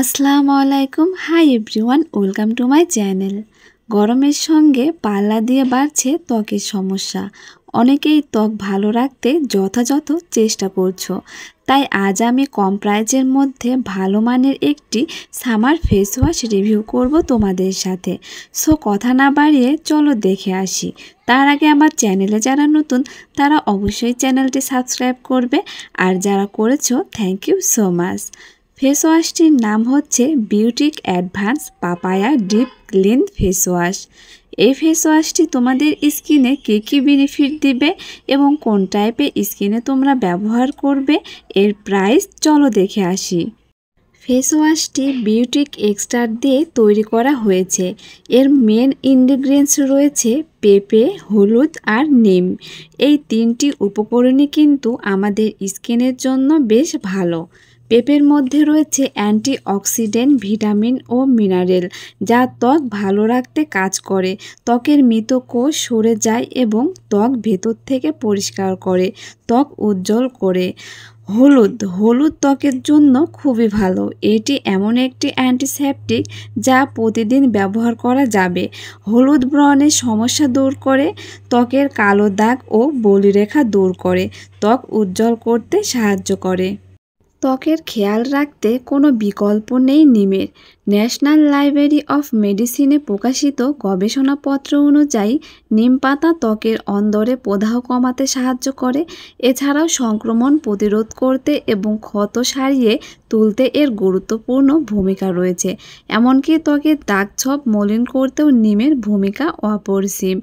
আসসালামু আলাইকুম hi everyone welcome to my channel গরমের সঙ্গে পাল্লা দিয়ে বাড়ছে ত্বকের সমস্যা অনেকেই ত্বক ভালো রাখতে যথাযথ চেষ্টা করছো তাই আজ আমি কম প্রাইজের মধ্যে ভালো মানের একটি সামার ফেস ওয়াশ রিভিউ করব তোমাদের সাথে সো কথা না বাড়িয়ে চলো দেখে আসি তার আগে আমার চ্যানেলে যারা নতুন তারা অবশ্যই চ্যানেলটি সাবস্ক্রাইব করবে আর যারা করেছো thank you so much face ওয়াশটির নাম হচ্ছে Biotique advance papaya deep clean face wash এই ফেস ওয়াশটি তোমাদের স্কিনে কী কী বেনিফিট দিবে এবং কোন টাইপের স্কিনে তোমরা ব্যবহার করবে এর প্রাইস চলো দেখে আসি ফেস ওয়াশটি বিউটিক এক্সটার দিয়ে তৈরি করা হয়েছে এর মেন ইনগ্রিডিয়েন্টস রয়েছে পেঁপে হলুদ আর নিম এই তিনটি উপকরণই কিন্তু আমাদের স্কিনের জন্য বেশ ভালো পেঁপের মধ্যে রয়েছে অ্যান্টিঅক্সিডেন্ট ভিটামিন ও মিনারেল যা ত্বক ভালো রাখতে কাজ করে ত্বকের মৃত কোষ সরে যায় এবং ত্বক ভেতর থেকে পরিষ্কার করে ত্বক উজ্জ্বল করে হলুদ হলুদ ত্বকের জন্য খুবই ভালো এটি এমন একটি অ্যান্টিসেপটিক যা প্রতিদিন ব্যবহার করা যাবে হলুদ ব্রণের সমস্যা দূর করে ত্বকের কালো দাগ ও বলিরেখা দূর করে ত্বক উজ্জ্বল করতে সাহায্য করে ত্বকের খেয়াল রাখতে কোনো বিকল্প নেই নিমের ন্যাশনাল লাইব্রেরি অফ মেডিসিনে প্রকাশিত গবেষণাপত্র অনুযায়ী নিম পাতা ত্বকের অন্দরে প্রদাহ কমাতে সাহায্য করে এছাড়াও সংক্রমণ প্রতিরোধ করতে এবং ক্ষত সারিয়ে তুলতে এর গুরুত্বপূর্ণ ভূমিকা রয়েছে এমনকি ত্বকের ছপ মলিন করতেও নিমের ভূমিকা অপরিসীম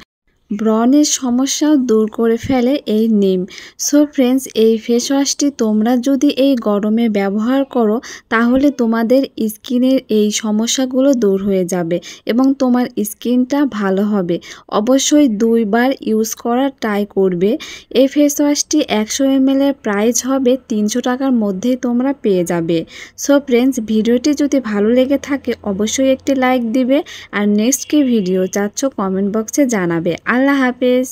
ব্রণের সমস্যাও দূর করে ফেলে এই নিম সো ফ্রেন্ডস এই ফেস ওয়াশটি তোমরা যদি এই গরমে ব্যবহার করো তাহলে তোমাদের স্কিনের এই সমস্যাগুলো দূর হয়ে যাবে এবং তোমার স্কিনটা ভালো হবে অবশ্যই দুইবার ইউজ করার ট্রাই করবে এই ফেস ওয়াশটি একশো এমএলের প্রাইস হবে তিনশো টাকার মধ্যেই তোমরা পেয়ে যাবে সো ফ্রেন্ডস ভিডিওটি যদি ভালো লেগে থাকে অবশ্যই একটি লাইক দিবে আর নেক্সট কি ভিডিও চাচ্ছ কমেন্ট বক্সে জানাবে আর আল্লাহ হাফেজ